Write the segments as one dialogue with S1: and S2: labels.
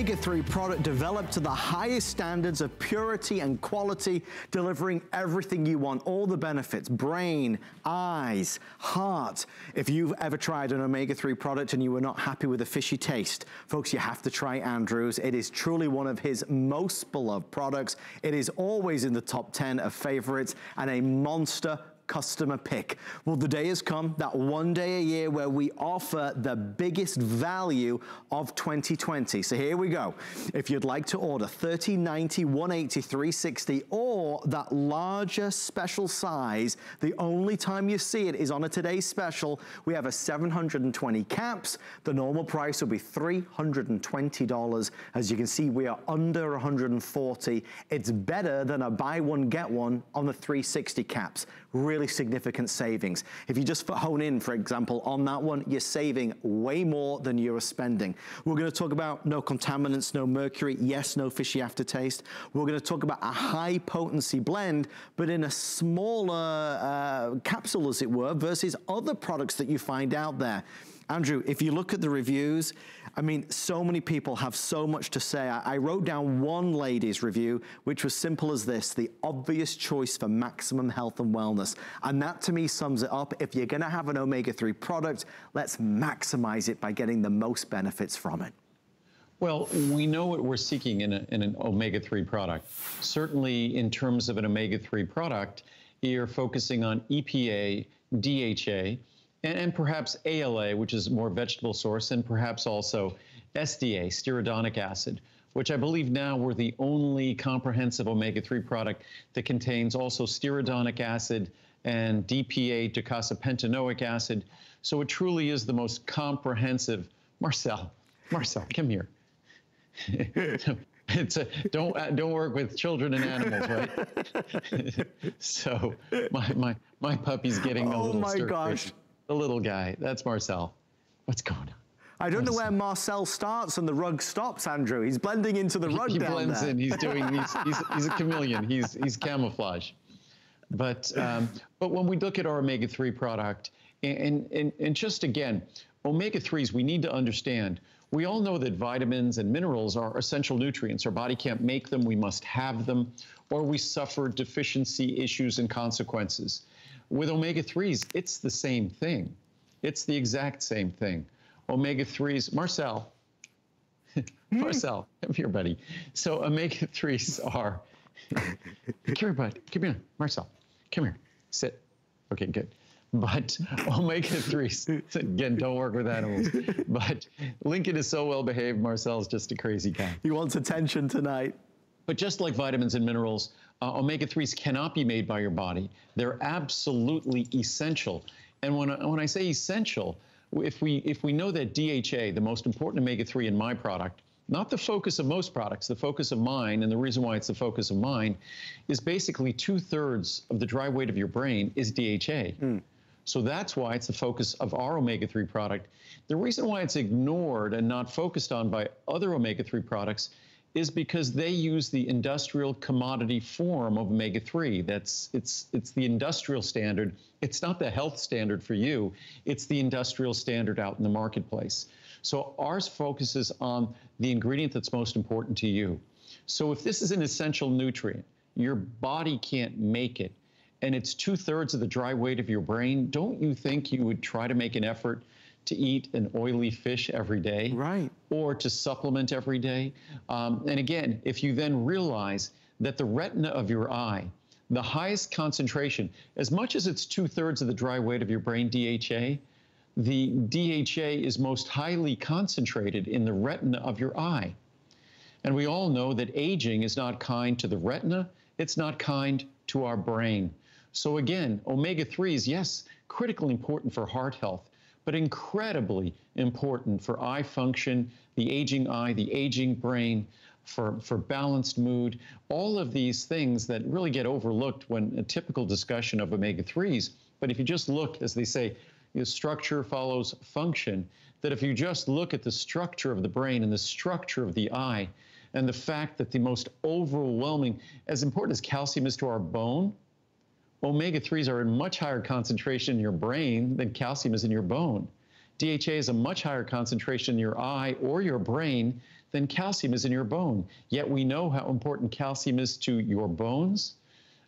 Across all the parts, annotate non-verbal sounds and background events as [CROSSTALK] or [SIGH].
S1: Omega-3 product developed to the highest standards of purity and quality, delivering everything you want, all the benefits, brain, eyes, heart. If you've ever tried an Omega-3 product and you were not happy with a fishy taste, folks, you have to try Andrews. It is truly one of his most beloved products. It is always in the top 10 of favorites and a monster customer pick. Well, the day has come, that one day a year where we offer the biggest value of 2020. So here we go. If you'd like to order 3090, 180, 360, or that larger special size, the only time you see it is on a today's special. We have a 720 caps. The normal price will be $320. As you can see, we are under 140. It's better than a buy one, get one on the 360 caps really significant savings. If you just hone in, for example, on that one, you're saving way more than you're spending. We're gonna talk about no contaminants, no mercury, yes, no fishy aftertaste. We're gonna talk about a high potency blend, but in a smaller uh, capsule, as it were, versus other products that you find out there. Andrew, if you look at the reviews, I mean, so many people have so much to say. I, I wrote down one lady's review, which was simple as this, the obvious choice for maximum health and wellness. And that to me sums it up. If you're gonna have an omega-3 product, let's maximize it by getting the most benefits from it.
S2: Well, we know what we're seeking in, a, in an omega-3 product. Certainly in terms of an omega-3 product, you're focusing on EPA, DHA, and, and perhaps ALA, which is more vegetable source, and perhaps also SDA, steridonic acid, which I believe now we're the only comprehensive omega-3 product that contains also steridonic acid and DPA, docosapentaenoic acid. So it truly is the most comprehensive. Marcel, Marcel, come here. [LAUGHS] it's a, don't uh, don't work with children and animals, right? [LAUGHS] so my my my puppy's getting oh a little. Oh my gosh. Crazy. The little guy. That's
S1: Marcel. What's going on? I don't know where Marcel starts and the rug stops, Andrew. He's blending into the rug he, he blends in. He's [LAUGHS] doing. He's, he's, he's, a chameleon.
S2: He's he's camouflage. But um, but when we look at our omega three product, and and and just again, omega threes, we need to understand. We all know that vitamins and minerals are essential nutrients. Our body can't make them. We must have them, or we suffer deficiency issues and consequences. With omega-3s, it's the same thing. It's the exact same thing. Omega-3s, Marcel, [LAUGHS] Marcel, come here, buddy. So omega-3s are, [LAUGHS] come here, bud, come here, Marcel, come here, sit. Okay, good. But [LAUGHS] omega-3s, again, don't work with animals. But Lincoln is so well behaved, Marcel's just a crazy guy. He wants attention tonight. But just like vitamins and minerals, uh, omega-3s cannot be made by your body. They're absolutely essential. And when, when I say essential, if we, if we know that DHA, the most important omega-3 in my product, not the focus of most products, the focus of mine, and the reason why it's the focus of mine, is basically two-thirds of the dry weight of your brain is DHA. Mm. So that's why it's the focus of our omega-3 product. The reason why it's ignored and not focused on by other omega-3 products is because they use the industrial commodity form of omega-3. That's it's it's the industrial standard. It's not the health standard for you. It's the industrial standard out in the marketplace. So ours focuses on the ingredient that's most important to you. So if this is an essential nutrient, your body can't make it, and it's two-thirds of the dry weight of your brain, don't you think you would try to make an effort to eat an oily fish every day right. or to supplement every day. Um, and again, if you then realize that the retina of your eye, the highest concentration, as much as it's two thirds of the dry weight of your brain DHA, the DHA is most highly concentrated in the retina of your eye. And we all know that aging is not kind to the retina, it's not kind to our brain. So again, omega-3s, yes, critically important for heart health, but incredibly important for eye function, the aging eye, the aging brain, for, for balanced mood, all of these things that really get overlooked when a typical discussion of omega 3s. But if you just look, as they say, the structure follows function, that if you just look at the structure of the brain and the structure of the eye, and the fact that the most overwhelming, as important as calcium is to our bone, Omega 3s are in much higher concentration in your brain than calcium is in your bone. DHA is a much higher concentration in your eye or your brain than calcium is in your bone. Yet we know how important calcium is to your bones.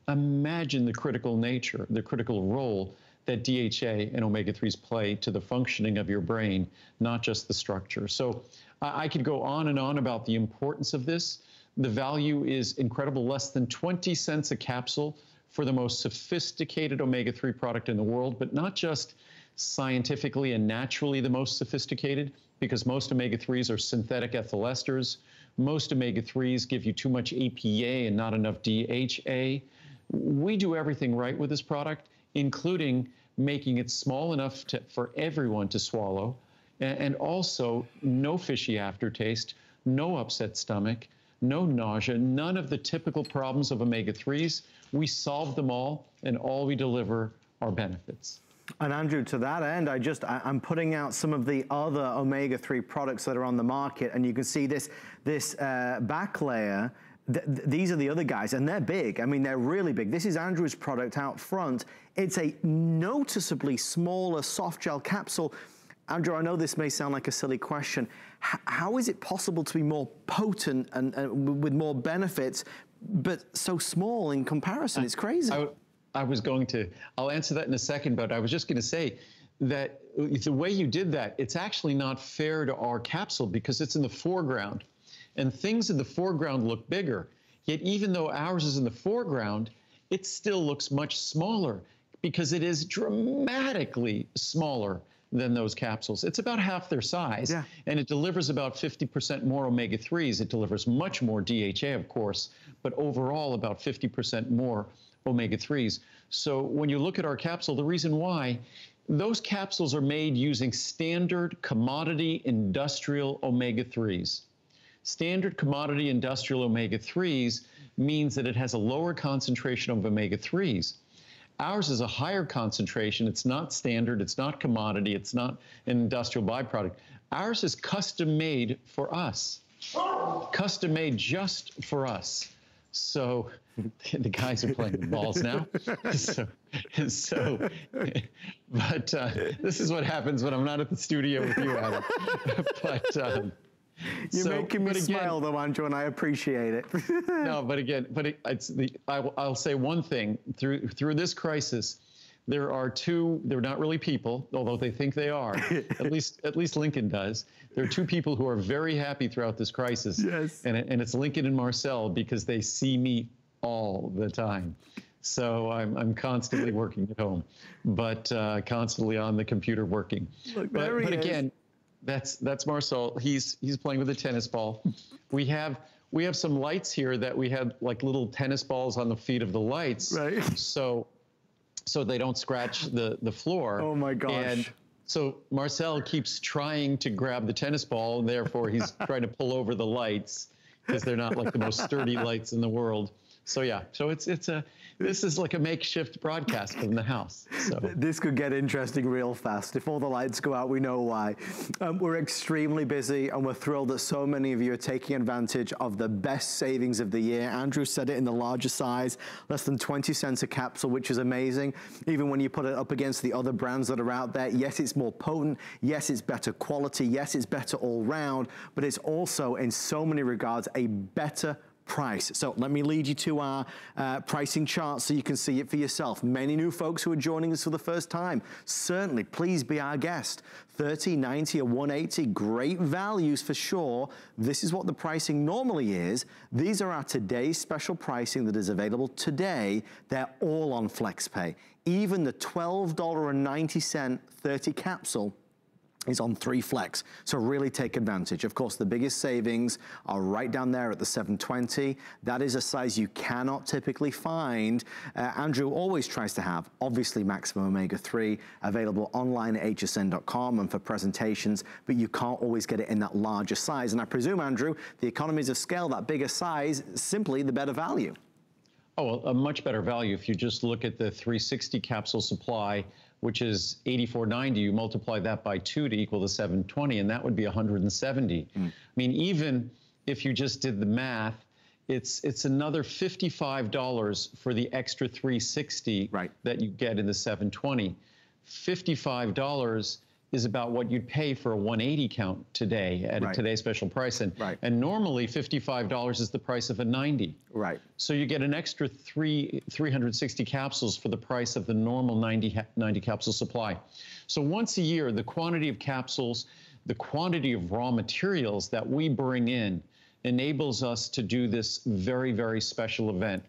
S2: Imagine the critical nature, the critical role that DHA and omega 3s play to the functioning of your brain, not just the structure. So I, I could go on and on about the importance of this. The value is incredible, less than 20 cents a capsule for the most sophisticated omega 3 product in the world, but not just scientifically and naturally the most sophisticated, because most omega 3s are synthetic ethyl esters. Most omega 3s give you too much EPA and not enough DHA. We do everything right with this product, including making it small enough to, for everyone to swallow, and also no fishy aftertaste, no upset stomach, no nausea, none of the typical problems of omega 3s we solve them all, and all we deliver are benefits.
S1: And Andrew, to that end, I just, I, am putting out some of the other omega-3 products that are on the market, and you can see this, this uh, back layer Th these are the other guys, and they're big. I mean, they're really big. This is Andrew's product out front. It's a noticeably smaller soft gel capsule. Andrew, I know this may sound like a silly question. H how is it possible to be more potent and, and with more benefits but so small in comparison. I, it's crazy. I, I was going to, I'll answer that in a second, but I was just going to say that the
S2: way you did that, it's actually not fair to our capsule because it's in the foreground. And things in the foreground look bigger. Yet even though ours is in the foreground, it still looks much smaller because it is dramatically smaller than those capsules. It's about half their size, yeah. and it delivers about 50% more omega-3s. It delivers much more DHA, of course, but overall about 50% more omega-3s. So when you look at our capsule, the reason why those capsules are made using standard commodity industrial omega-3s. Standard commodity industrial omega-3s means that it has a lower concentration of omega-3s. Ours is a higher concentration. It's not standard. It's not commodity. It's not an industrial byproduct. Ours is custom made for us, custom made just for us. So [LAUGHS] the guys are playing the balls now. [LAUGHS] so, so [LAUGHS] but uh, this is what happens when I'm not at the studio with you, Adam. but. Um,
S1: you're so, making me again, smile though, Andrew, and I appreciate it. [LAUGHS]
S2: no, but again, but it, it's the, I, will say one thing through, through this crisis, there are two, they're not really people, although they think they are, [LAUGHS] at least, at least Lincoln does. There are two people who are very happy throughout this crisis. Yes. And, and it's Lincoln and Marcel because they see me all the time. So I'm, I'm constantly working at home, but uh, constantly on the computer working. Look, but, but again, is that's that's Marcel. He's he's playing with a tennis ball. we have we have some lights here that we had like little tennis balls on the feet of the lights. Right. So so they don't scratch the the floor. Oh my gosh. And so Marcel keeps trying to grab the tennis ball, and therefore he's [LAUGHS] trying to pull over the lights because they're not like the most sturdy lights in the world so yeah, so it's it's a this is like a makeshift broadcast from the house.
S1: So [LAUGHS] this could get interesting real fast. If all the lights go out, we know why. Um, we're extremely busy, and we're thrilled that so many of you are taking advantage of the best savings of the year. Andrew said it in the larger size, less than 20 cents a capsule, which is amazing. Even when you put it up against the other brands that are out there, yes, it's more potent. Yes, it's better quality. Yes, it's better all round, but it's also in so many regards a better price. So let me lead you to our uh, pricing chart so you can see it for yourself. Many new folks who are joining us for the first time, certainly please be our guest. 30, 90 or 180, great values for sure. This is what the pricing normally is. These are our today's special pricing that is available today. They're all on FlexPay. Even the $12.90 30 capsule is on three flex. So really take advantage. Of course, the biggest savings are right down there at the 720. That is a size you cannot typically find. Uh, Andrew always tries to have, obviously, maximum omega-3 available online at hsn.com and for presentations, but you can't always get it in that larger size. And I presume, Andrew, the economies of scale, that bigger size, simply the better value.
S2: Oh, well, a much better value. If you just look at the 360 capsule supply, which is 8490, you multiply that by two to equal the 720, and that would be 170. Mm. I mean, even if you just did the math, it's it's another $55 for the extra 360 right. that you get in the 720. $55 is about what you'd pay for a 180 count today at right. today's special price. And, right. and normally $55 is the price of a 90. Right. So you get an extra three 360 capsules for the price of the normal 90, 90 capsule supply. So once a year, the quantity of capsules, the quantity of raw materials that we bring in enables us to do this very, very special event.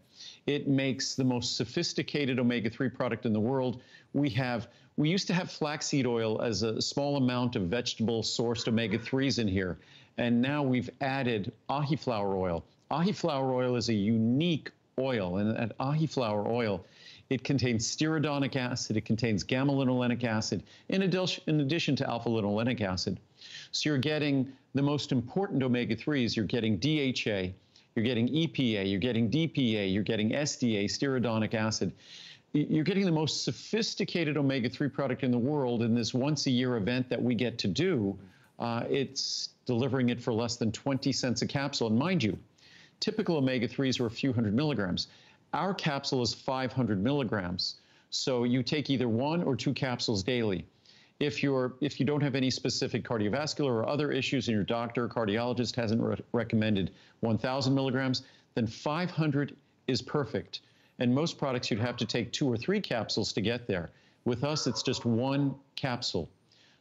S2: It makes the most sophisticated omega-3 product in the world. We have we used to have flaxseed oil as a small amount of vegetable sourced omega 3s in here. And now we've added ahi flower oil. Ahi flower oil is a unique oil, and at ahi flower oil, it contains stearidonic acid, it contains gamma linolenic acid, in addition, in addition to alpha linolenic acid. So you're getting the most important omega 3s, you're getting DHA, you're getting EPA, you're getting DPA, you're getting SDA, stearidonic acid you're getting the most sophisticated omega-3 product in the world in this once a year event that we get to do. Uh, it's delivering it for less than 20 cents a capsule. And mind you, typical omega-3s are a few hundred milligrams. Our capsule is 500 milligrams. So you take either one or two capsules daily. If you're if you don't have any specific cardiovascular or other issues and your doctor or cardiologist hasn't re recommended 1,000 milligrams, then 500 is perfect. And most products, you'd have to take two or three capsules to get there. With us, it's just one capsule.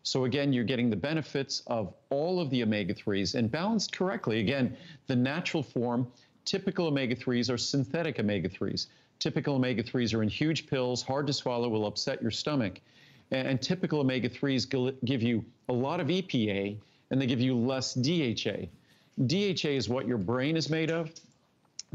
S2: So again, you're getting the benefits of all of the omega-3s and balanced correctly. Again, the natural form, typical omega-3s are synthetic omega-3s. Typical omega-3s are in huge pills, hard to swallow, will upset your stomach. And, and typical omega-3s give you a lot of EPA and they give you less DHA. DHA is what your brain is made of.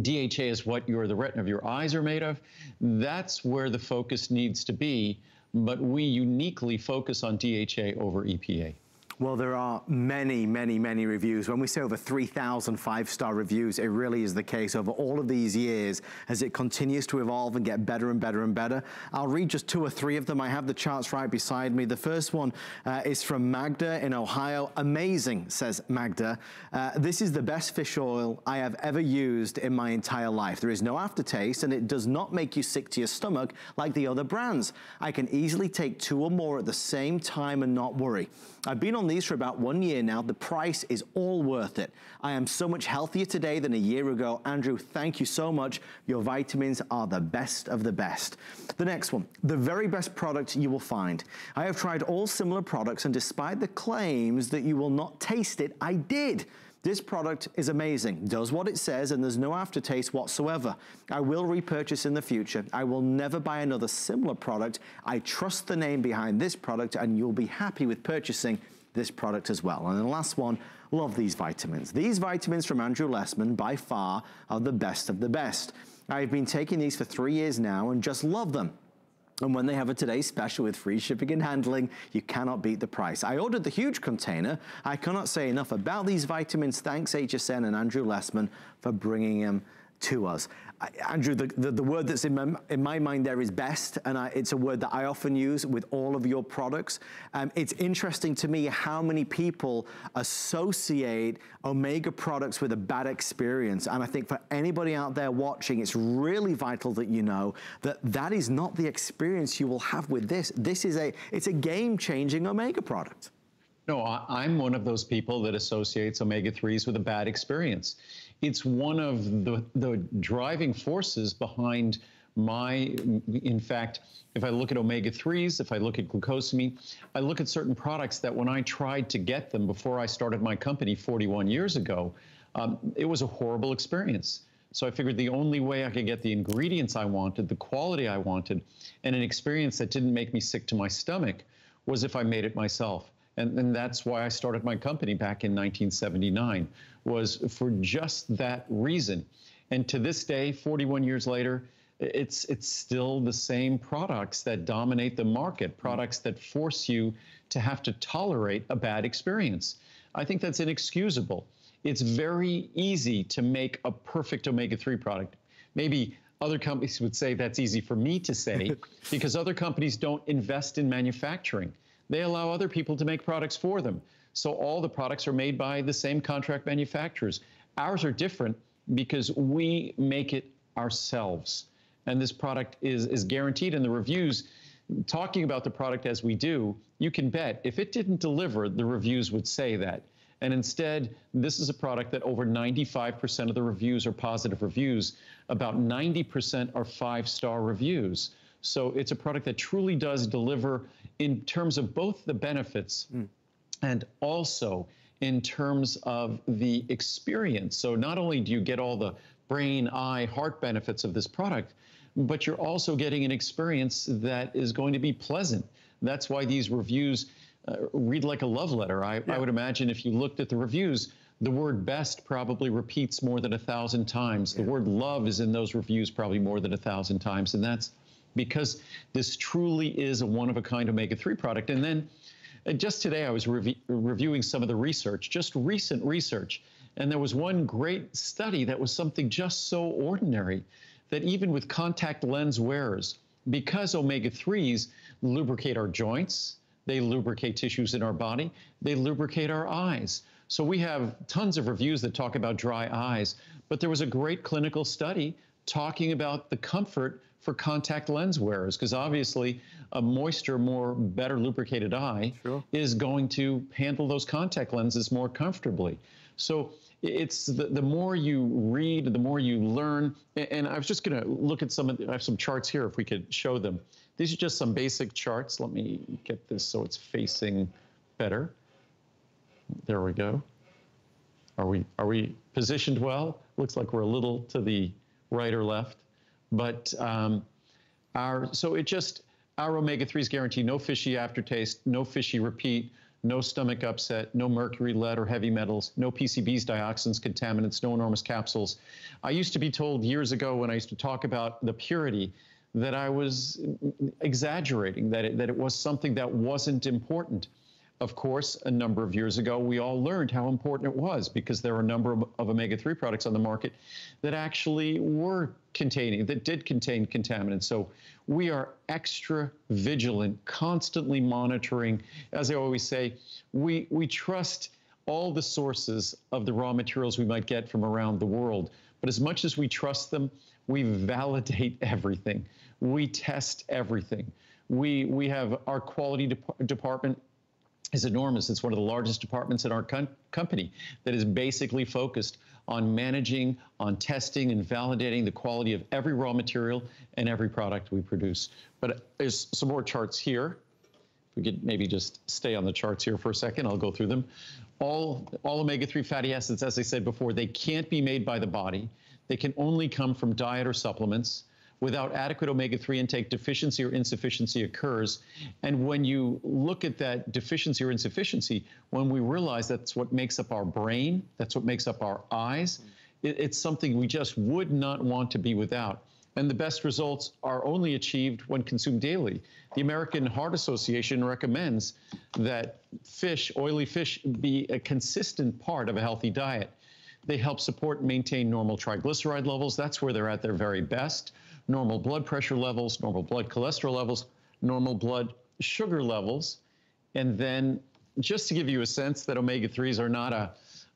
S2: DHA is what your the retina of your eyes are made of. That's where the focus needs to be, but we uniquely focus on DHA over EPA.
S1: Well, there are many, many, many reviews. When we say over 3,000 five-star reviews, it really is the case over all of these years as it continues to evolve and get better and better and better. I'll read just two or three of them. I have the charts right beside me. The first one uh, is from Magda in Ohio. Amazing, says Magda. Uh, this is the best fish oil I have ever used in my entire life. There is no aftertaste and it does not make you sick to your stomach like the other brands. I can easily take two or more at the same time and not worry. I've been on these for about one year now. The price is all worth it. I am so much healthier today than a year ago. Andrew, thank you so much. Your vitamins are the best of the best. The next one, the very best product you will find. I have tried all similar products and despite the claims that you will not taste it, I did. This product is amazing, does what it says, and there's no aftertaste whatsoever. I will repurchase in the future. I will never buy another similar product. I trust the name behind this product, and you'll be happy with purchasing this product as well. And then the last one, love these vitamins. These vitamins from Andrew Lessman by far are the best of the best. I've been taking these for three years now and just love them. And when they have a today special with free shipping and handling, you cannot beat the price. I ordered the huge container. I cannot say enough about these vitamins. Thanks HSN and Andrew Lessman for bringing them to us. Andrew, the, the, the, word that's in my, in my mind there is best, and I, it's a word that I often use with all of your products. Um, it's interesting to me how many people associate Omega products with a bad experience. And I think for anybody out there watching, it's really vital that you know that that is not the experience you will have with this. This is a, it's a game-changing Omega product.
S2: No, I'm one of those people that associates omega 3s with a bad experience it's one of the, the driving forces behind my, in fact, if I look at omega 3s, if I look at glucosamine, I look at certain products that when I tried to get them before I started my company 41 years ago, um, it was a horrible experience. So I figured the only way I could get the ingredients I wanted, the quality I wanted, and an experience that didn't make me sick to my stomach was if I made it myself and, and that's why I started my company back in 1979 was for just that reason. And to this day, 41 years later, it's it's still the same products that dominate the market, mm-hmm. products that force you to have to tolerate a bad experience. I think that's inexcusable. It's very easy to make a perfect omega-3 product. Maybe other companies would say that's easy for me to say [LAUGHS] because other companies don't invest in manufacturing. They allow other people to make products for them. So all the products are made by the same contract manufacturers. Ours are different because we make it ourselves. And this product is, is guaranteed in the reviews. Talking about the product as we do, you can bet if it didn't deliver, the reviews would say that. And instead, this is a product that over 95% of the reviews are positive reviews. About 90% are five star reviews. So it's a product that truly does deliver in terms of both the benefits mm. and also in terms of the experience. So not only do you get all the brain, eye, heart benefits of this product, but you're also getting an experience that is going to be pleasant. That's why these reviews uh, read like a love letter. I, yeah. I would imagine if you looked at the reviews, the word best probably repeats more than a thousand times. Yeah. The word love is in those reviews probably more than a thousand times. And that's because this truly is a one of a kind omega 3 product. And then uh, just today, I was reviewing some of the research, just recent research. And there was one great study that was something just so ordinary that even with contact lens wearers, because omega 3s lubricate our joints, they lubricate tissues in our body, they lubricate our eyes. So we have tons of reviews that talk about dry eyes, but there was a great clinical study talking about the comfort for contact lens wearers because obviously a moister, more better lubricated eye sure. is going to handle those contact lenses more comfortably. So it's the, the more you read, the more you learn. And I was just going to look at some of the, I have some charts here if we could show them. These are just some basic charts. Let me get this so it's facing better. There we go. Are we are we positioned well? Looks like we're a little to the right or left. But um, our so it just our omega threes guarantee no fishy aftertaste, no fishy repeat, no stomach upset, no mercury, lead, or heavy metals, no PCBs, dioxins, contaminants, no enormous capsules. I used to be told years ago when I used to talk about the purity that I was exaggerating, that it, that it was something that wasn't important of course, a number of years ago, we all learned how important it was because there were a number of, of omega 3 products on the market that actually were containing, that did contain contaminants. So we are extra vigilant, constantly monitoring. As I always say, we, we trust all the sources of the raw materials we might get from around the world. But as much as we trust them, we validate [LAUGHS] everything, we test everything we we have our quality de department is enormous. It's one of the largest departments in our company that is basically focused on managing, on testing, and validating the quality of every raw material and every product we produce. But there's some more charts here. If we could maybe just stay on the charts here for a second, I'll go through them. All, all omega-3 fatty acids, as I said before, they can't be made by the body. They can only come from diet or supplements without adequate omega-3 intake, deficiency or insufficiency occurs. And when you look at that deficiency or insufficiency, when we realize that's what makes up our brain, that's what makes up our eyes, it, it's something we just would not want to be without. And the best results are only achieved when consumed daily. The American Heart Association recommends that fish, oily fish, be a consistent part of a healthy diet. They help support and maintain normal triglyceride levels. That's where they're at their very best normal blood pressure levels, normal blood cholesterol levels, normal blood sugar levels. And then just to give you a sense that omega-3s are not a,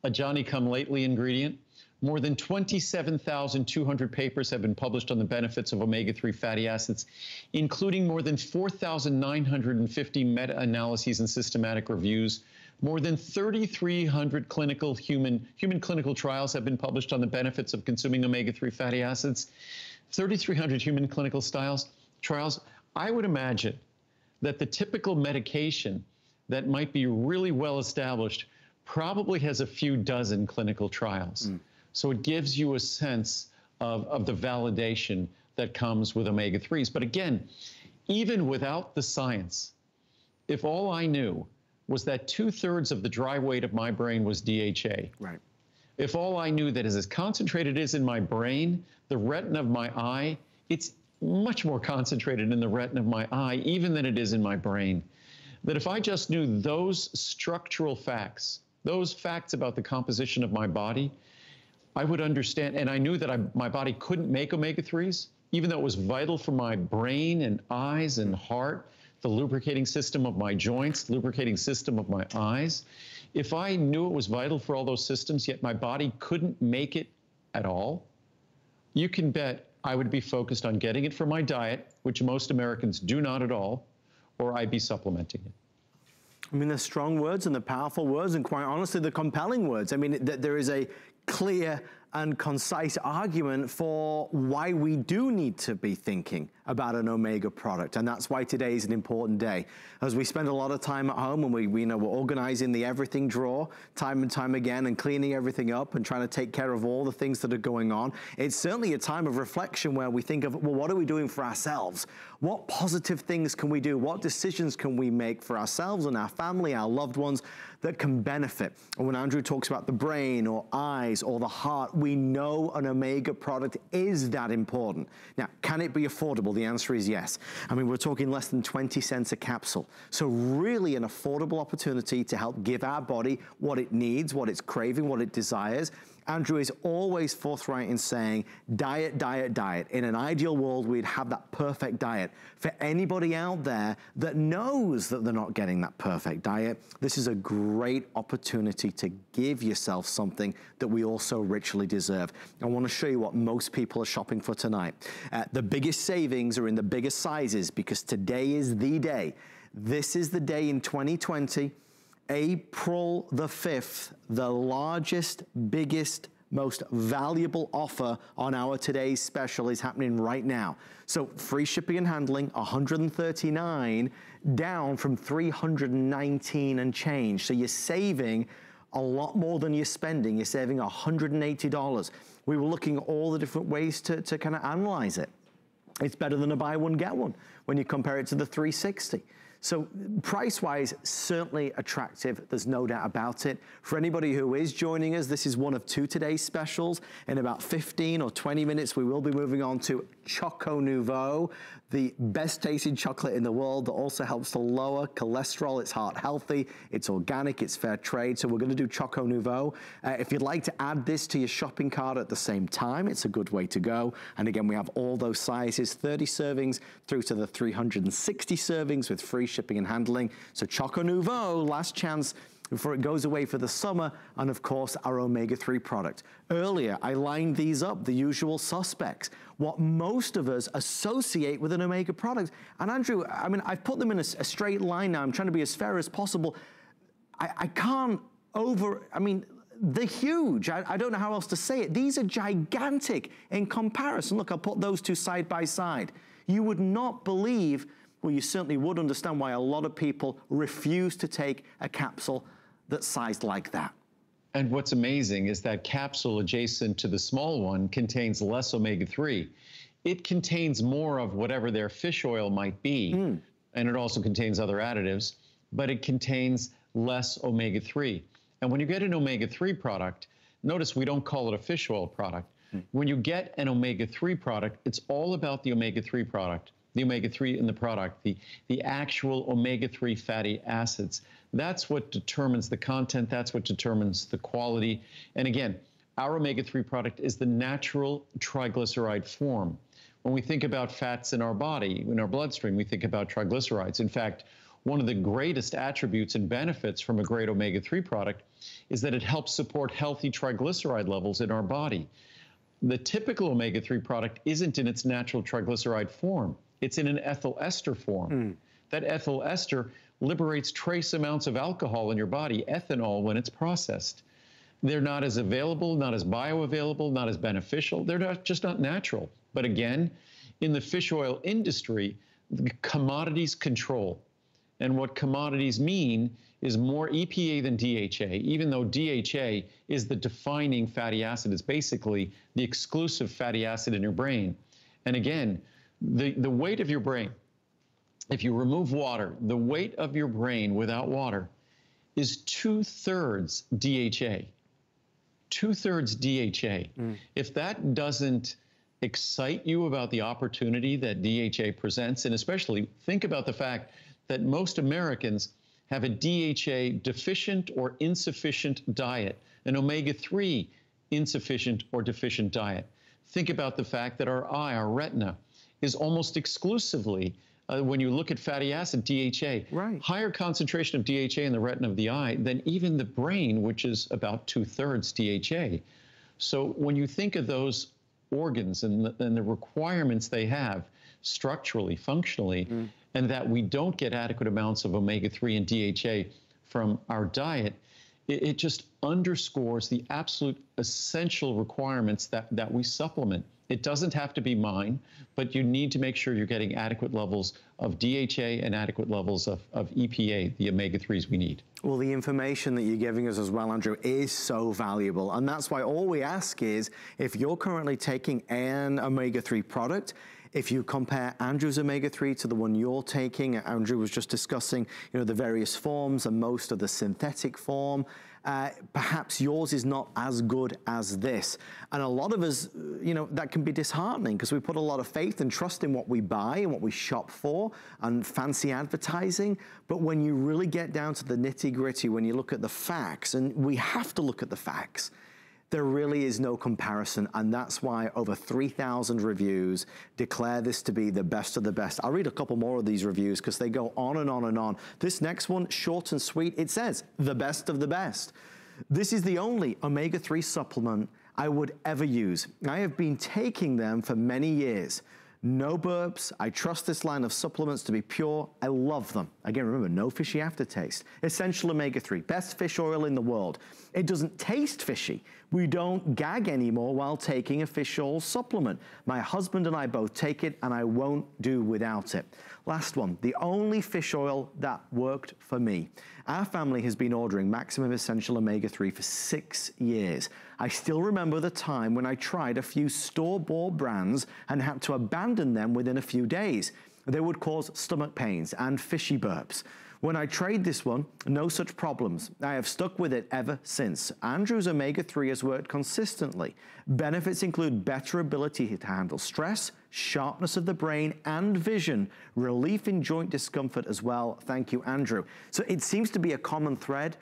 S2: a Johnny-come-lately ingredient, more than 27,200 papers have been published on the benefits of omega-3 fatty acids, including more than 4,950 meta-analyses and systematic reviews. More than 3,300 clinical human, human clinical trials have been published on the benefits of consuming omega-3 fatty acids. 3,300 human clinical styles, trials. I would imagine that the typical medication that might be really well established probably has a few dozen clinical trials. Mm. So it gives you a sense of, of the validation that comes with omega 3s. But again, even without the science, if all I knew was that two thirds of the dry weight of my brain was DHA, right. If all I knew that is as concentrated as in my brain, the retina of my eye, it's much more concentrated in the retina of my eye, even than it is in my brain. That if I just knew those structural facts, those facts about the composition of my body, I would understand. And I knew that I, my body couldn't make omega 3s, even though it was vital for my brain and eyes and heart, the lubricating system of my joints, lubricating system of my eyes. If I knew it was vital for all those systems, yet my body couldn't make it at all, you can bet I would be focused on getting it from my diet, which most Americans do not at all, or I'd be supplementing it.
S1: I mean, the strong words and the powerful words, and quite honestly, the compelling words. I mean, that there is a clear and concise argument for why we do need to be thinking about an Omega product. And that's why today is an important day. As we spend a lot of time at home and we, we you know we're organizing the everything drawer time and time again and cleaning everything up and trying to take care of all the things that are going on, it's certainly a time of reflection where we think of, well, what are we doing for ourselves? What positive things can we do? What decisions can we make for ourselves and our family, our loved ones? that can benefit. And when Andrew talks about the brain or eyes or the heart, we know an omega product is that important. Now, can it be affordable? The answer is yes. I mean, we're talking less than 20 cents a capsule. So really an affordable opportunity to help give our body what it needs, what it's craving, what it desires, Andrew is always forthright in saying diet, diet, diet. In an ideal world, we'd have that perfect diet. For anybody out there that knows that they're not getting that perfect diet, this is a great opportunity to give yourself something that we also richly deserve. I wanna show you what most people are shopping for tonight. Uh, the biggest savings are in the biggest sizes because today is the day. This is the day in 2020 April the 5th, the largest, biggest, most valuable offer on our today's special is happening right now. So free shipping and handling, 139 down from 319 and change. So you're saving a lot more than you're spending. You're saving $180. We were looking at all the different ways to, to kind of analyze it. It's better than a buy one, get one when you compare it to the 360. So price-wise, certainly attractive. There's no doubt about it. For anybody who is joining us, this is one of two today's specials. In about 15 or 20 minutes, we will be moving on to Choco Nouveau the best tasting chocolate in the world that also helps to lower cholesterol. It's heart healthy, it's organic, it's fair trade. So we're gonna do Choco Nouveau. Uh, if you'd like to add this to your shopping cart at the same time, it's a good way to go. And again, we have all those sizes, 30 servings through to the 360 servings with free shipping and handling. So Choco Nouveau, last chance before it goes away for the summer, and of course, our omega-3 product. Earlier, I lined these up, the usual suspects, what most of us associate with an omega product. And Andrew, I mean, I've put them in a, a straight line now. I'm trying to be as fair as possible. I, I can't over, I mean, they're huge. I, I, don't know how else to say it. These are gigantic in comparison. Look, I'll put those two side by side. You would not believe, well, you certainly would understand why a lot of people refuse to take a capsule that's sized like that.
S2: And what's amazing is that capsule adjacent to the small one contains less omega-3. It contains more of whatever their fish oil might be, mm. and it also contains other additives, but it contains less omega-3. And when you get an omega-3 product, notice we don't call it a fish oil product. Mm. When you get an omega-3 product, it's all about the omega-3 product, the omega-3 in the product, the, the actual omega-3 fatty acids that's what determines the content. That's what determines the quality. And again, our omega-3 product is the natural triglyceride form. When we think about fats in our body, in our bloodstream, we think about triglycerides. In fact, one of the greatest attributes and benefits from a great omega-3 product is that it helps support healthy triglyceride levels in our body. The typical omega-3 product isn't in its natural triglyceride form. It's in an ethyl ester form. Mm. That ethyl ester liberates trace amounts of alcohol in your body, ethanol, when it's processed. They're not as available, not as bioavailable, not as beneficial. They're not, just not natural. But again, in the fish oil industry, commodities control. And what commodities mean is more EPA than DHA, even though DHA is the defining fatty acid. It's basically the exclusive fatty acid in your brain. And again, the, the weight of your brain, if you remove water, the weight of your brain without water is two thirds DHA. Two thirds DHA. Mm. If that doesn't excite you about the opportunity that DHA presents, and especially think about the fact that most Americans have a DHA deficient or insufficient diet, an omega 3 insufficient or deficient diet. Think about the fact that our eye, our retina, is almost exclusively uh, when you look at fatty acid, DHA, right. higher concentration of DHA in the retina of the eye than even the brain, which is about two thirds DHA. So when you think of those organs and the, and the requirements they have structurally, functionally, mm. and that we don't get adequate amounts of omega 3 and DHA from our diet, it, it just underscores the absolute essential requirements that, that we supplement. It doesn't have to be mine, but you need to make sure you're getting adequate levels of DHA and adequate levels of, of EPA, the omega-3s we need.
S1: Well, the information that you're giving us as well, Andrew, is so valuable. And that's why all we ask is, if you're currently taking an omega-3 product, if you compare Andrew's omega-3 to the one you're taking, Andrew was just discussing, you know, the various forms and most of the synthetic form, uh, perhaps yours is not as good as this. And a lot of us, uh, you know, that can be disheartening because we put a lot of faith and trust in what we buy and what we shop for and fancy advertising. But when you really get down to the nitty gritty, when you look at the facts, and we have to look at the facts, there really is no comparison, and that's why over 3,000 reviews declare this to be the best of the best. I'll read a couple more of these reviews because they go on and on and on. This next one, short and sweet, it says, the best of the best. This is the only omega-3 supplement I would ever use. I have been taking them for many years. No burps. I trust this line of supplements to be pure. I love them. Again, remember, no fishy aftertaste. Essential omega-3, best fish oil in the world. It doesn't taste fishy, we don't gag anymore while taking a fish oil supplement. My husband and I both take it and I won't do without it. Last one, the only fish oil that worked for me. Our family has been ordering Maximum Essential Omega-3 for six years. I still remember the time when I tried a few store-bought brands and had to abandon them within a few days. They would cause stomach pains and fishy burps. When I trade this one, no such problems. I have stuck with it ever since. Andrew's omega-3 has worked consistently. Benefits include better ability to handle stress, sharpness of the brain and vision, relief in joint discomfort as well. Thank you, Andrew. So it seems to be a common thread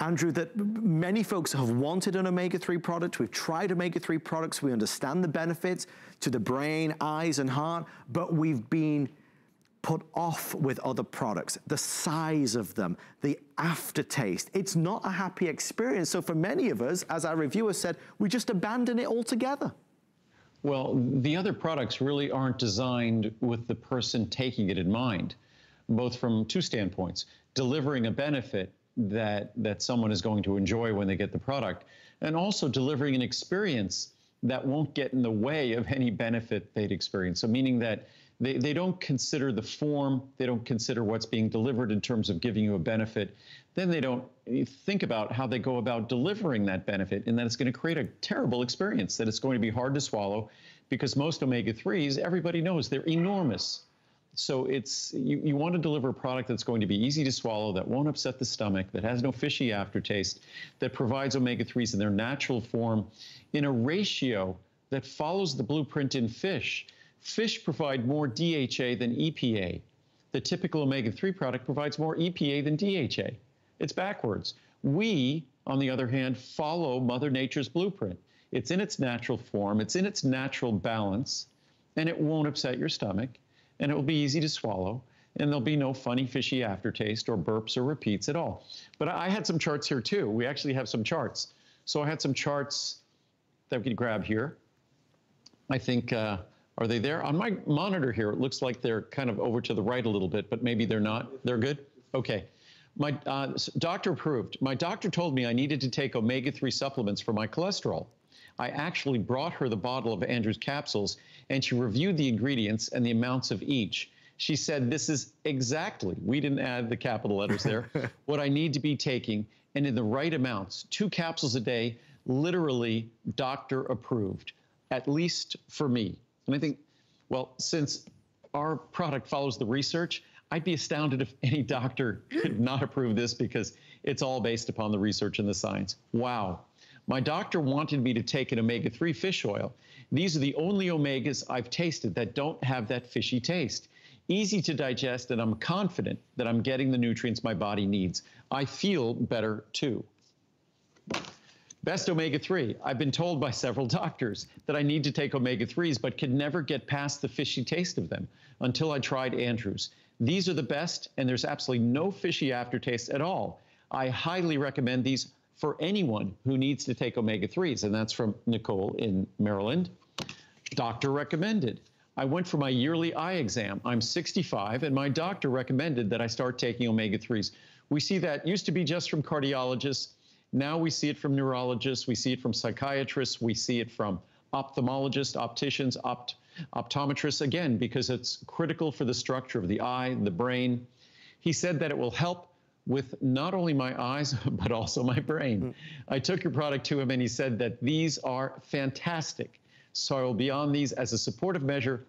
S1: Andrew, that many folks have wanted an omega-3 product. We've tried omega-3 products. We understand the benefits to the brain, eyes, and heart, but we've been put off with other products, the size of them, the aftertaste. It's not a happy experience. So for many of us, as our reviewer said, we just abandon it altogether.
S2: Well, the other products really aren't designed with the person taking it in mind, both from two standpoints, delivering a benefit that, that someone is going to enjoy when they get the product, and also delivering an experience that won't get in the way of any benefit they'd experience. So meaning that they, they don't consider the form, they don't consider what's being delivered in terms of giving you a benefit. Then they don't think about how they go about delivering that benefit, and that it's going to create a terrible experience, that it's going to be hard to swallow because most omega 3s, everybody knows they're enormous. So it's you, you want to deliver a product that's going to be easy to swallow, that won't upset the stomach, that has no fishy aftertaste, that provides omega-3s in their natural form in a ratio that follows the blueprint in fish. Fish provide more DHA than EPA. The typical omega 3 product provides more EPA than DHA. It's backwards. We, on the other hand, follow Mother Nature's blueprint. It's in its natural form, it's in its natural balance, and it won't upset your stomach, and it will be easy to swallow, and there'll be no funny, fishy aftertaste or burps or repeats at all. But I had some charts here too. We actually have some charts. So I had some charts that we could grab here. I think. Uh, are they there? On my monitor here, it looks like they're kind of over to the right a little bit, but maybe they're not. They're good? Okay. My uh, doctor approved. My doctor told me I needed to take omega-3 supplements for my cholesterol. I actually brought her the bottle of Andrew's capsules, and she reviewed the ingredients and the amounts of each. She said, this is exactly, we didn't add the capital letters there, [LAUGHS] what I need to be taking and in the right amounts. Two capsules a day, literally doctor approved, at least for me. And I think, well, since our product follows the research, I'd be astounded if any doctor could [LAUGHS] not approve this because it's all based upon the research and the science. Wow. My doctor wanted me to take an omega 3 fish oil. These are the only omegas I've tasted that don't have that fishy taste. Easy to digest, and I'm confident that I'm getting the nutrients my body needs. I feel better too. Best omega 3. I've been told by several doctors that I need to take omega 3s, but could never get past the fishy taste of them until I tried Andrews. These are the best, and there's absolutely no fishy aftertaste at all. I highly recommend these for anyone who needs to take omega 3s, and that's from Nicole in Maryland. Doctor recommended. I went for my yearly eye exam. I'm 65, and my doctor recommended that I start taking omega 3s. We see that used to be just from cardiologists now we see it from neurologists, we see it from psychiatrists, we see it from ophthalmologists, opticians, opt optometrists, again, because it's critical for the structure of the eye, the brain. He said that it will help with not only my eyes, [LAUGHS] but also my brain. Mm. I took your product to him and he said that these are fantastic. So I will be on these as a supportive measure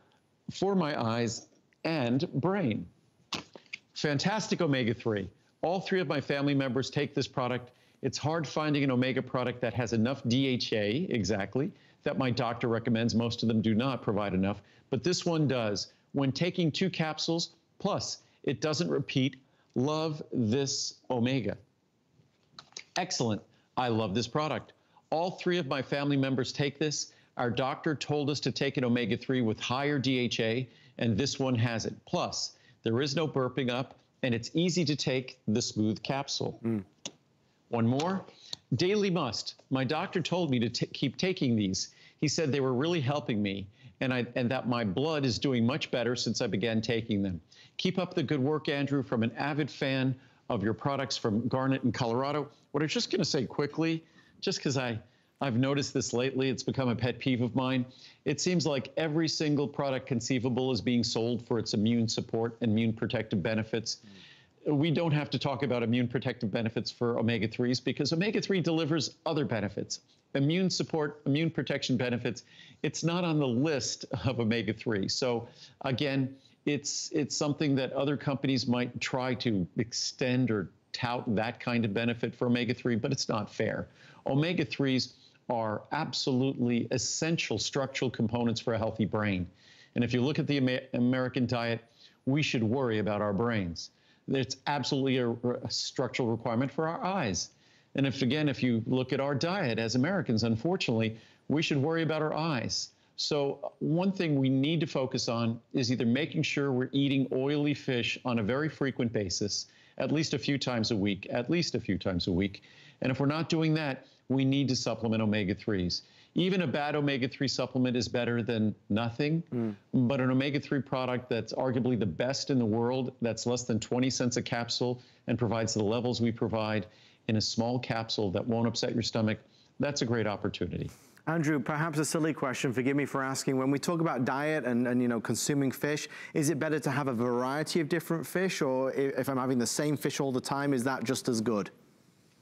S2: for my eyes and brain. Fantastic omega 3. All three of my family members take this product it's hard finding an omega product that has enough DHA, exactly, that my doctor recommends. Most of them do not provide enough, but this one does. When taking two capsules, plus it doesn't repeat, love this omega. Excellent. I love this product. All three of my family members take this. Our doctor told us to take an omega 3 with higher DHA, and this one has it. Plus, there is no burping up, and it's easy to take the smooth capsule. Mm. One more, Daily Must. My doctor told me to keep taking these. He said they were really helping me and, I, and that my blood is doing much better since I began taking them. Keep up the good work, Andrew, from an avid fan of your products from Garnet in Colorado. What I'm just going to say quickly, just because I I've noticed this lately. It's become a pet peeve of mine. It seems like every single product conceivable is being sold for its immune support, immune protective benefits. Mm we don't have to talk about immune protective benefits for omega 3s because omega 3 delivers other benefits immune support, immune protection benefits. It's not on the list of omega 3. So, again, it's, it's something that other companies might try to extend or tout that kind of benefit for omega 3, but it's not fair. Omega 3s are absolutely essential structural components for a healthy brain. And if you look at the Amer American diet, we should worry about our brains. It's absolutely a, a structural requirement for our eyes. And if again, if you look at our diet as Americans, unfortunately, we should worry about our eyes. So, uh, one thing we need to focus on is either making sure we're eating oily fish on a very frequent basis, at least a few times a week, at least a few times a week. And if we're not doing that, we need to supplement omega 3s even a bad omega-3 supplement is better than nothing mm. but an omega-3 product that's arguably the best in the world that's less than 20 cents a capsule and provides the levels we provide in a small capsule that won't upset your stomach that's a great opportunity
S1: Andrew, perhaps a silly question, forgive me for asking. When we talk about diet and, and, you know consuming fish, is it better to have a variety of different fish or if I'm having the same fish all the time, is that just as good?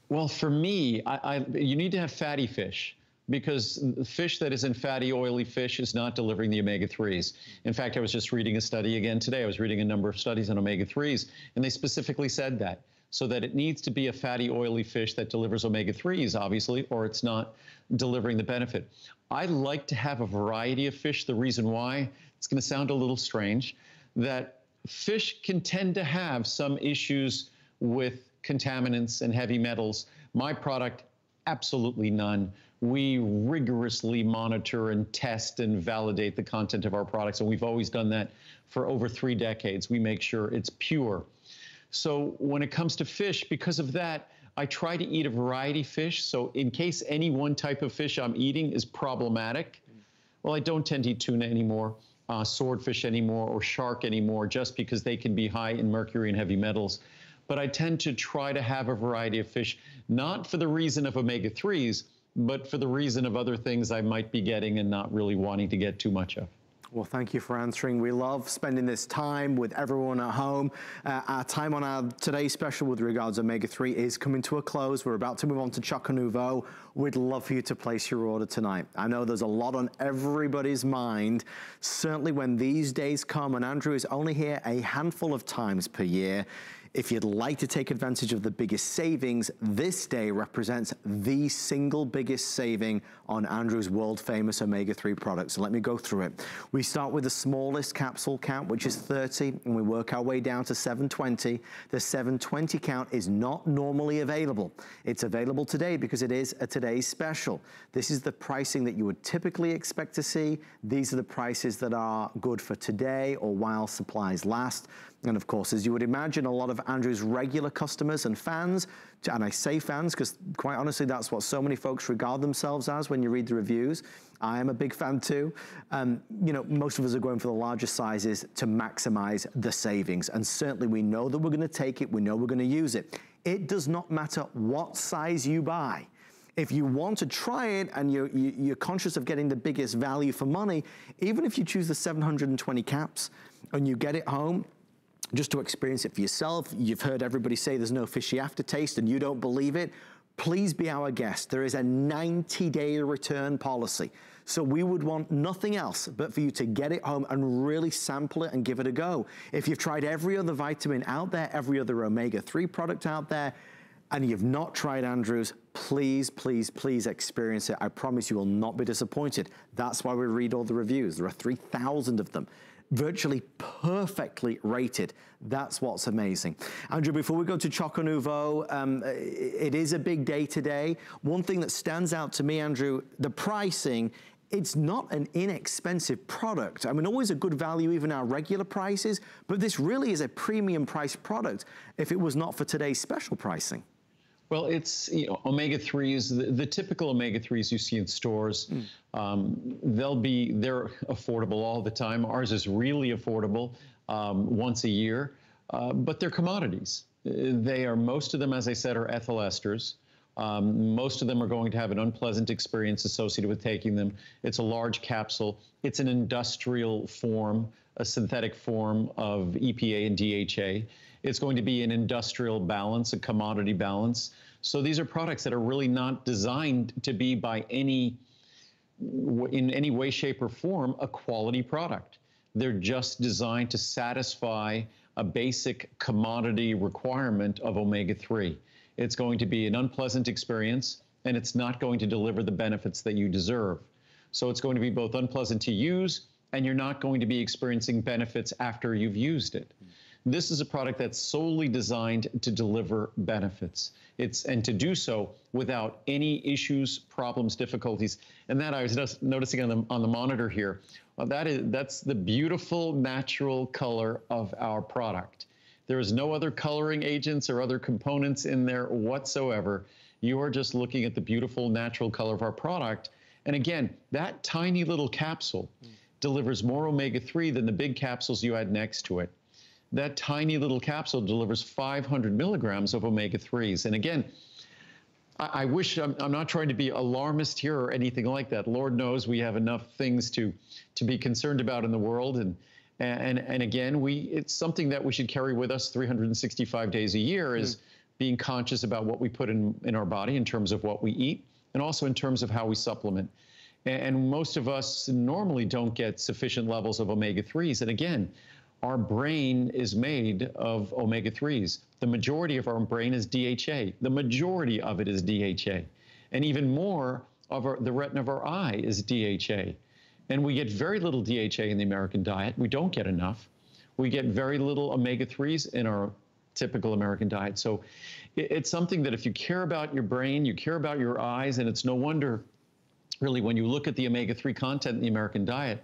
S2: Well, for me, I, I, you need to have fatty fish because fish that is in fatty, oily fish is not delivering the omega-3s. In fact, I was just reading a study again today. I was reading a number of studies on omega-3s, and they specifically said that, so that it needs to be a fatty, oily fish that delivers omega-3s, obviously, or it's not delivering the benefit. I like to have a variety of fish. The reason why, it's going to sound a little strange, that fish can tend to have some issues with contaminants and heavy metals. My product Absolutely none. We rigorously monitor and test and validate the content of our products, and we've always done that for over three decades. We make sure it's pure. So when it comes to fish, because of that, I try to eat a variety of fish. So in case any one type of fish I'm eating is problematic, well, I don't tend to eat tuna anymore, uh, swordfish anymore, or shark anymore, just because they can be high in mercury and heavy metals but I tend to try to have a variety of fish, not for the reason of omega 3s, but for the reason of other things I might be getting and not really wanting to get too much of.
S1: Well, thank you for answering. We love spending this time with everyone at home. Uh, our time on our today's special with regards to omega-3 is coming to a close. We're about to move on to Choco Nouveau. We'd love for you to place your order tonight. I know there's a lot on everybody's mind, certainly when these days come, and Andrew is only here a handful of times per year. If you'd like to take advantage of the biggest savings, this day represents the single biggest saving on Andrew's world famous omega-3 products. So let me go through it. We start with the smallest capsule count, which is 30, and we work our way down to 720. The 720 count is not normally available. It's available today because it is a today's special. This is the pricing that you would typically expect to see. These are the prices that are good for today or while supplies last. And of course, as you would imagine, a lot of Andrew's regular customers and fans, and I say fans because quite honestly, that's what so many folks regard themselves as when you read the reviews. I am a big fan too. Um, you know, most of us are going for the larger sizes to maximize the savings. And certainly we know that we're gonna take it, we know we're gonna use it. It does not matter what size you buy. If you want to try it and you're, you're conscious of getting the biggest value for money, even if you choose the 720 caps and you get it home, just to experience it for yourself. You've heard everybody say there's no fishy aftertaste and you don't believe it. Please be our guest. There is a 90 day return policy. So we would want nothing else but for you to get it home and really sample it and give it a go. If you've tried every other vitamin out there, every other omega-3 product out there, and you've not tried Andrews, please, please, please experience it. I promise you will not be disappointed. That's why we read all the reviews. There are 3,000 of them virtually perfectly rated. That's what's amazing. Andrew, before we go to Choco Nouveau, um, it is a big day today. One thing that stands out to me, Andrew, the pricing it's not an inexpensive product. I mean, always a good value, even our regular prices, but this really is a premium price product if it was not for today's special pricing.
S2: Well, it's you know omega threes. The, the, typical omega threes you see in stores, mm. um, they'll be they're affordable all the time. Ours is really affordable um, once a year, uh, but they're commodities. Uh, they are most of them, as I said, are ethyl esters. Um, most of them are going to have an unpleasant experience associated with taking them. It's a large capsule. It's an industrial form, a synthetic form of EPA and DHA. It's going to be an industrial balance, a commodity balance. So these are products that are really not designed to be by any, in any way, shape, or form, a quality product. They're just designed to satisfy a basic commodity requirement of omega 3. It's going to be an unpleasant experience and it's not going to deliver the benefits that you deserve. So it's going to be both unpleasant to use and you're not going to be experiencing benefits after you've used it. Mm. This is a product that's solely designed to deliver benefits. It's and to do so without any issues, problems, difficulties. And that I was noticing on the on the monitor here. Well, uh, that is that's the beautiful natural color of our product. There is no other coloring agents or other components in there whatsoever. You are just looking at the beautiful natural color of our product. And again, that tiny little capsule mm. delivers more omega 3 than the big capsules you add next to it that tiny little capsule delivers 500 milligrams of omega-3s. And again, I, I wish I'm, I'm, not trying to be alarmist here or anything like that. Lord knows we have enough things to to be concerned about in the world, and and and again, we it's something that we should carry with us 365 days a year is mm. being conscious about what we put in in our body in terms of what we eat and also in terms of how we supplement. And, and most of us normally don't get sufficient levels of omega 3s. And again, our brain is made of omega 3s. The majority of our brain is DHA. The majority of it is DHA. And even more of our, the retina of our eye is DHA. And we get very little DHA in the American diet. We don't get enough. We get very little omega 3s in our typical American diet. So it, it's something that if you care about your brain, you care about your eyes, and it's no wonder, really, when you look at the omega 3 content in the American diet,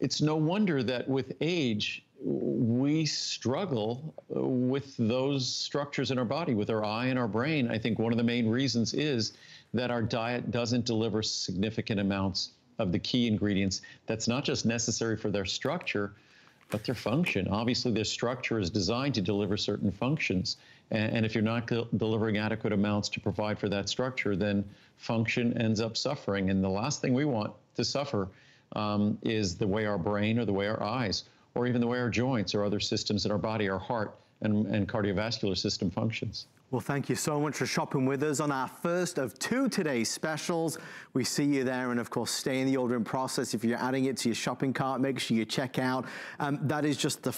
S2: it's no wonder that with age, we struggle with those structures in our body, with our eye and our brain. I think one of the main reasons is that our diet doesn't deliver significant amounts of the key ingredients that's not just necessary for their structure, but their function. Obviously, their structure is designed to deliver certain functions. And, if you're not delivering adequate amounts to provide for that structure, then function ends up suffering. And the last thing we want to suffer um, is the way our brain or the way our eyes or even the way our joints or other systems in our
S1: body, our heart and, and cardiovascular system functions. Well, thank you so much for shopping with us on our first of two today's specials. We see you there and of course stay in the ordering process. If you're adding it to your shopping cart, make sure you check out. Um, that is just the